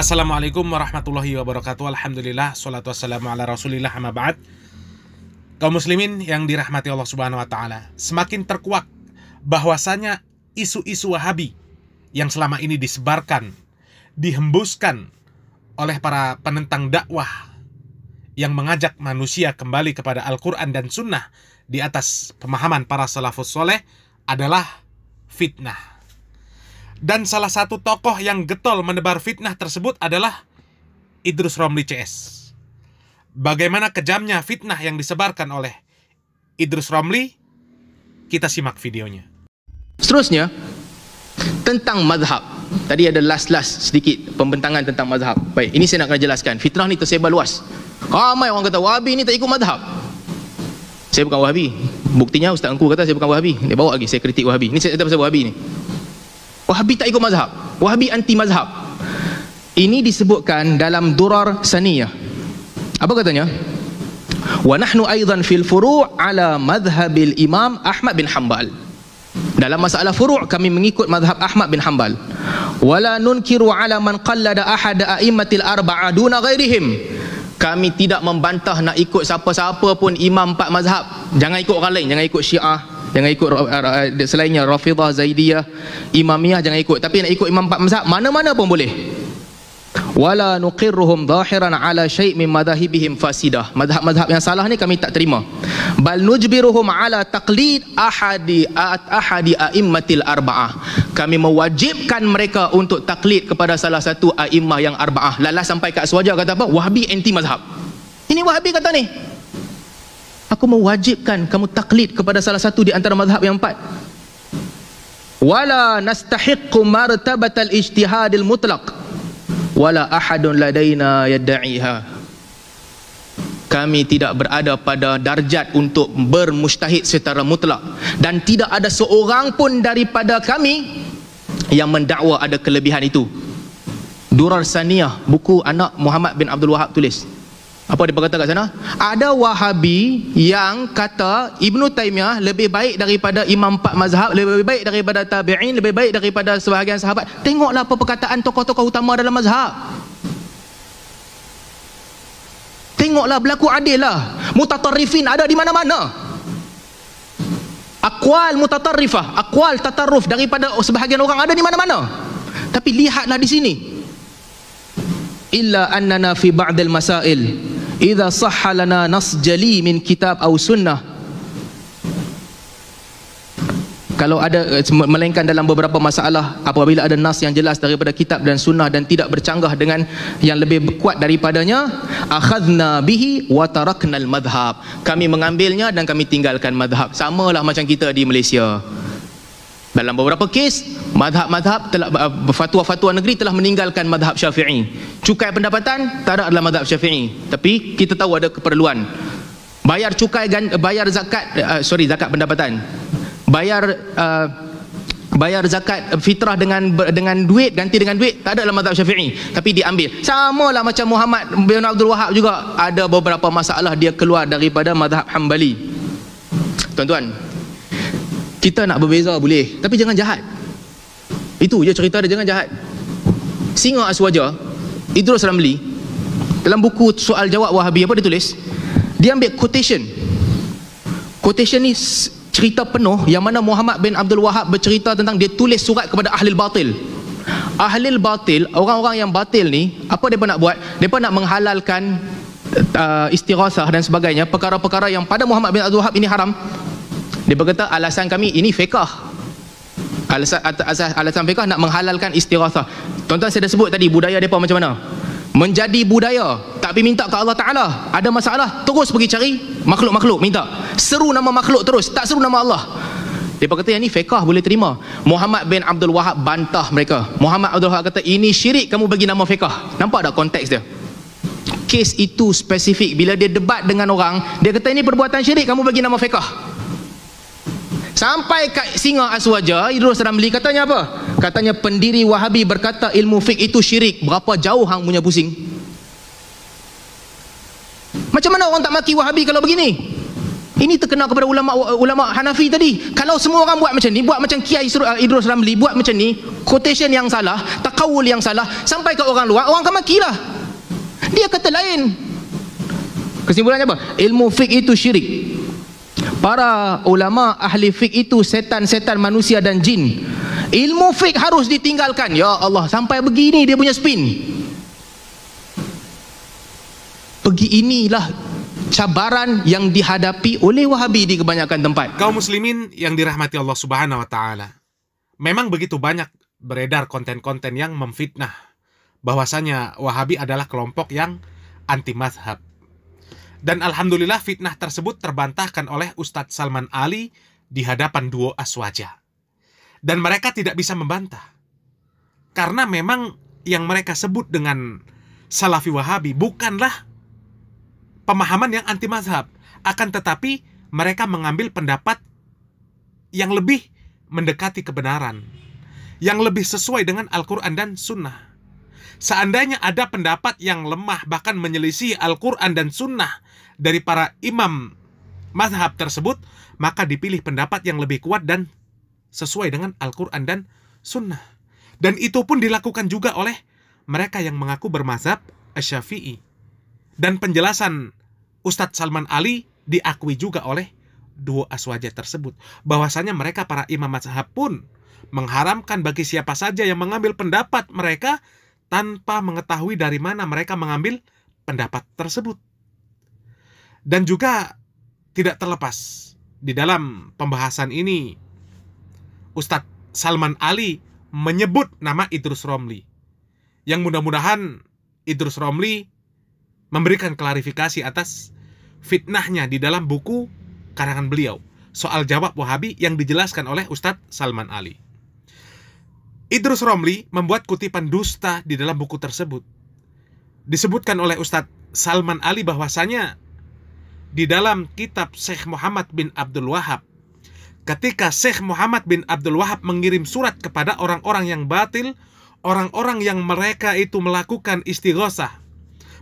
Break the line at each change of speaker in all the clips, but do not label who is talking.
Assalamualaikum warahmatullahi wabarakatuh Alhamdulillah Salatu wassalamu ala rasulillah amma ba'd Kaum muslimin yang dirahmati Allah subhanahu wa ta'ala Semakin terkuak bahwasanya isu-isu wahabi Yang selama ini disebarkan Dihembuskan oleh para penentang dakwah Yang mengajak manusia kembali kepada Al-Quran dan Sunnah Di atas pemahaman para salafus soleh adalah fitnah dan salah satu tokoh yang getol menebar fitnah tersebut adalah Idrus Romli CS. Bagaimana kejamnya fitnah yang disebarkan oleh Idrus Romli? Kita simak videonya. Seterusnya, tentang mazhab.
Tadi ada last-last sedikit pembentangan tentang mazhab. Baik, ini saya nak kena jelaskan. Fitnah ni tersebar luas. Ramai orang kata Wahabi ni tak ikut mazhab. Saya bukan Wahabi. Buktinya Ustaz Engku kata saya bukan Wahabi. Dia bawa lagi saya kritik Wahabi. Ini saya kata pasal Wahabi ni. Wahabi tak ikut mazhab. Wahabi anti mazhab. Ini disebutkan dalam Durar Saniyah. Apa katanya? Wa nahnu aidan fil furu' ala madhhabil Imam Ahmad bin Hanbal. Dalam masalah furu' kami mengikut mazhab Ahmad bin Hanbal. Wala nunkiru ala man qallada ahada a'immatil arba'a duna ghairihim kami tidak membantah nak ikut siapa-siapa pun imam empat mazhab jangan ikut orang lain jangan ikut syiah jangan ikut selainnya rafidah zaidiyah imamiyah jangan ikut tapi nak ikut imam empat mazhab mana-mana pun boleh wala nuqirruhum zahiran ala syai' min madahibihim fasidah madhab-madhab yang salah ni kami tak terima bal nujbiruhum ala taqlid ahadi at ahadi a'immatil arba'ah kami mewajibkan mereka untuk taqlid kepada salah satu a'immah yang arba'ah lalas sampai kat suaja kata apa wahabi anti mazhab ini wahabi kata ni aku mewajibkan kamu taqlid kepada salah satu di antara mazhab yang empat wala nastahiqqu martabatal ijtihadil mutlaq wala ahadun ladaina yadda'iha kami tidak berada pada darjat untuk bermustahid secara mutlak dan tidak ada seorang pun daripada kami yang mendakwa ada kelebihan itu Durar Saniyah buku anak Muhammad bin Abdul Wahab tulis apa dia berkata kat sana ada wahabi yang kata Ibnu Taimiyah lebih baik daripada imam empat mazhab lebih baik daripada tabi'in lebih baik daripada sebahagian sahabat tengoklah apa perkataan tokoh-tokoh utama dalam mazhab tengoklah berlaku adil lah mutatarrifin ada di mana-mana akwal mutatarifah, akwal tataruf daripada sebahagian orang ada di mana-mana tapi lihatlah di sini illa annana fi ba'dil masail idza sahha lana nasjali min kitab aw sunnah kalau ada eh, melainkan dalam beberapa masalah apabila ada nas yang jelas daripada kitab dan sunnah dan tidak bercanggah dengan yang lebih kuat daripadanya akhadna bihi wa taraknal madhab. kami mengambilnya dan kami tinggalkan madhab Sama lah macam kita di Malaysia dalam beberapa kes, madhab-madhab telah uh, fatwa-fatwa negeri telah meninggalkan madhab syafi'i. Cukai pendapatan tak ada dalam madhab syafi'i. Tapi kita tahu ada keperluan. Bayar cukai gan, bayar zakat, uh, sorry zakat pendapatan. Bayar uh, bayar zakat fitrah dengan dengan duit ganti dengan duit tak ada dalam mazhab syafi'i tapi diambil samalah macam Muhammad bin Abdul Wahab juga ada beberapa masalah dia keluar daripada mazhab Hambali tuan-tuan kita nak berbeza boleh tapi jangan jahat itu je cerita dia jangan jahat singa aswaja Idrus Ramli dalam buku soal jawab wahabi apa dia tulis dia ambil quotation quotation ni cerita penuh yang mana Muhammad bin Abdul Wahab bercerita tentang dia tulis surat kepada ahli batil ahli batil orang-orang yang batil ni apa dia nak buat Dia nak menghalalkan uh, eh, istirahat dan sebagainya perkara-perkara yang pada Muhammad bin Abdul Wahab ini haram dia berkata alasan kami ini fekah. Alasan, alasan, alasan fekah nak menghalalkan istirahat. Tuan-tuan saya dah sebut tadi budaya mereka macam mana. Menjadi budaya tapi minta ke Allah Ta'ala. Ada masalah terus pergi cari makhluk-makhluk minta. Seru nama makhluk terus tak seru nama Allah. Dia kata yang ni fekah boleh terima. Muhammad bin Abdul Wahab bantah mereka. Muhammad Abdul Wahab kata ini syirik kamu bagi nama fekah. Nampak tak konteks dia? Kes itu spesifik bila dia debat dengan orang, dia kata ini perbuatan syirik kamu bagi nama fekah sampai kat singa aswaja Idrus Ramli katanya apa katanya pendiri wahabi berkata ilmu fik itu syirik berapa jauh hang punya pusing macam mana orang tak maki wahabi kalau begini ini terkenal kepada ulama ulama Hanafi tadi. Kalau semua orang buat macam ni, buat macam Kiai uh, Idrus Ramli buat macam ni, quotation yang salah, takawul yang salah sampai ke orang luar, orang akan makilah. Dia kata lain. Kesimpulannya apa? Ilmu fik itu syirik. Para ulama ahli fik itu setan-setan manusia dan jin. Ilmu fik harus ditinggalkan. Ya Allah, sampai begini dia punya spin. Pergi inilah cabaran yang dihadapi oleh Wahabi di kebanyakan tempat.
Kaum muslimin yang dirahmati Allah Subhanahu wa taala. Memang begitu banyak beredar konten-konten yang memfitnah bahwasanya Wahabi adalah kelompok yang anti mazhab. Dan alhamdulillah fitnah tersebut terbantahkan oleh Ustadz Salman Ali di hadapan duo Aswaja. Dan mereka tidak bisa membantah. Karena memang yang mereka sebut dengan Salafi Wahabi bukanlah pemahaman yang anti mazhab. Akan tetapi mereka mengambil pendapat yang lebih mendekati kebenaran. Yang lebih sesuai dengan Al-Quran dan Sunnah. Seandainya ada pendapat yang lemah bahkan menyelisih Al-Quran dan Sunnah dari para imam mazhab tersebut, maka dipilih pendapat yang lebih kuat dan sesuai dengan Al-Quran dan Sunnah. Dan itu pun dilakukan juga oleh mereka yang mengaku bermazhab Asyafi'i. Dan penjelasan Ustadz Salman Ali diakui juga oleh dua aswaja tersebut. Bahwasanya mereka para imam mazhab pun mengharamkan bagi siapa saja yang mengambil pendapat mereka tanpa mengetahui dari mana mereka mengambil pendapat tersebut. Dan juga tidak terlepas di dalam pembahasan ini Ustadz Salman Ali menyebut nama Idrus Romli. Yang mudah-mudahan Idrus Romli memberikan klarifikasi atas fitnahnya di dalam buku karangan beliau soal jawab Wahabi yang dijelaskan oleh Ustadz Salman Ali. Idrus Romli membuat kutipan dusta di dalam buku tersebut. Disebutkan oleh Ustadz Salman Ali bahwasanya di dalam kitab Syekh Muhammad bin Abdul Wahab ketika Syekh Muhammad bin Abdul Wahab mengirim surat kepada orang-orang yang batil, orang-orang yang mereka itu melakukan istighosah,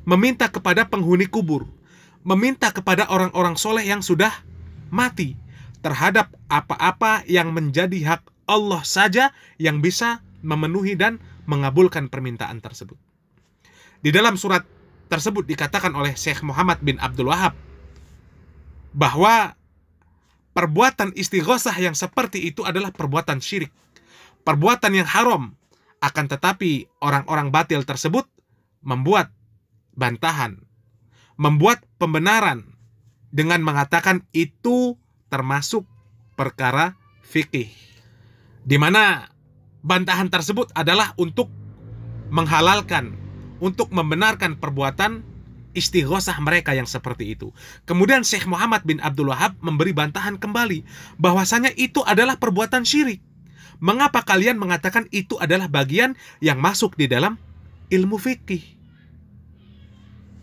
meminta kepada penghuni kubur, meminta kepada orang-orang soleh yang sudah mati terhadap apa-apa yang menjadi hak Allah saja yang bisa memenuhi dan mengabulkan permintaan tersebut. Di dalam surat tersebut dikatakan oleh Syekh Muhammad bin Abdul Wahab, bahwa perbuatan istighosah yang seperti itu adalah perbuatan syirik, perbuatan yang haram. Akan tetapi orang-orang batil tersebut membuat bantahan, membuat pembenaran dengan mengatakan itu termasuk perkara fikih. Di mana bantahan tersebut adalah untuk menghalalkan, untuk membenarkan perbuatan istighosah mereka yang seperti itu. Kemudian Syekh Muhammad bin Abdul Wahab memberi bantahan kembali bahwasanya itu adalah perbuatan syirik. Mengapa kalian mengatakan itu adalah bagian yang masuk di dalam ilmu fikih?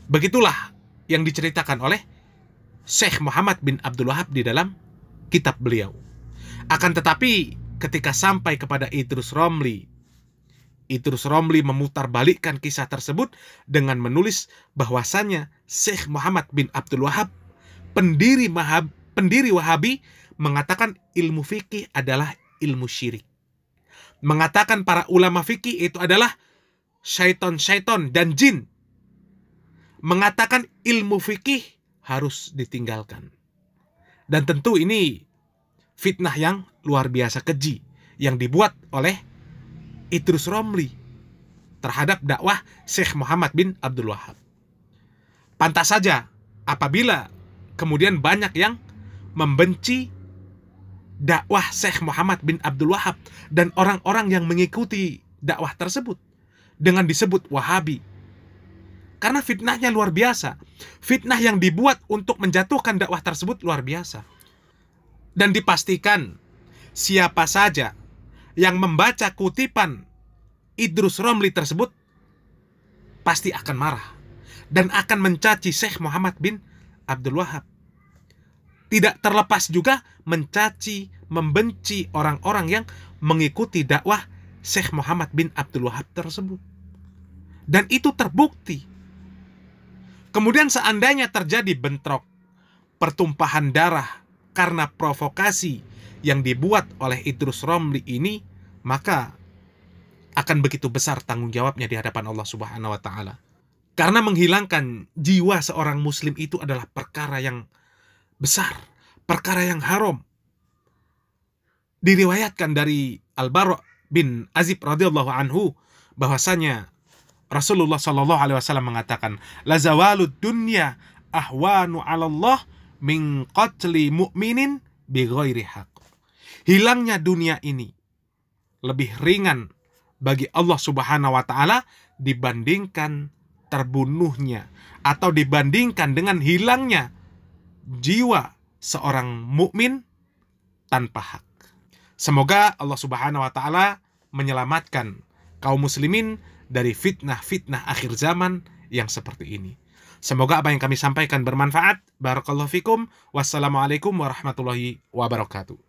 Begitulah yang diceritakan oleh Syekh Muhammad bin Abdul Wahab di dalam kitab beliau. Akan tetapi ketika sampai kepada Idrus Romli Idrus Romli memutarbalikkan kisah tersebut dengan menulis bahwasannya Syekh Muhammad bin Abdul Wahab, pendiri, Mahab, pendiri Wahabi, mengatakan ilmu fikih adalah ilmu syirik. Mengatakan para ulama fikih itu adalah syaiton-syaiton dan jin. Mengatakan ilmu fikih harus ditinggalkan. Dan tentu ini fitnah yang luar biasa keji yang dibuat oleh Idrus Romli terhadap dakwah Syekh Muhammad bin Abdul Wahab. Pantas saja apabila kemudian banyak yang membenci dakwah Syekh Muhammad bin Abdul Wahab dan orang-orang yang mengikuti dakwah tersebut dengan disebut Wahabi. Karena fitnahnya luar biasa. Fitnah yang dibuat untuk menjatuhkan dakwah tersebut luar biasa. Dan dipastikan siapa saja yang membaca kutipan Idrus Romli tersebut pasti akan marah dan akan mencaci Syekh Muhammad bin Abdul Wahab. Tidak terlepas juga mencaci, membenci orang-orang yang mengikuti dakwah Syekh Muhammad bin Abdul Wahab tersebut. Dan itu terbukti. Kemudian seandainya terjadi bentrok, pertumpahan darah karena provokasi yang dibuat oleh Idrus Romli ini, maka akan begitu besar tanggung jawabnya di hadapan Allah Subhanahu wa taala. Karena menghilangkan jiwa seorang muslim itu adalah perkara yang besar, perkara yang haram. Diriwayatkan dari Al-Bara bin Azib radhiyallahu anhu bahwasanya Rasulullah shallallahu alaihi wasallam mengatakan, Lazawalud dunya ahwanu 'ala Allah min qatli mu'minin bi ghairi haq." hilangnya dunia ini lebih ringan bagi Allah Subhanahu wa taala dibandingkan terbunuhnya atau dibandingkan dengan hilangnya jiwa seorang mukmin tanpa hak. Semoga Allah Subhanahu wa taala menyelamatkan kaum muslimin dari fitnah-fitnah akhir zaman yang seperti ini. Semoga apa yang kami sampaikan bermanfaat. Barakallahu fikum. Wassalamualaikum warahmatullahi wabarakatuh.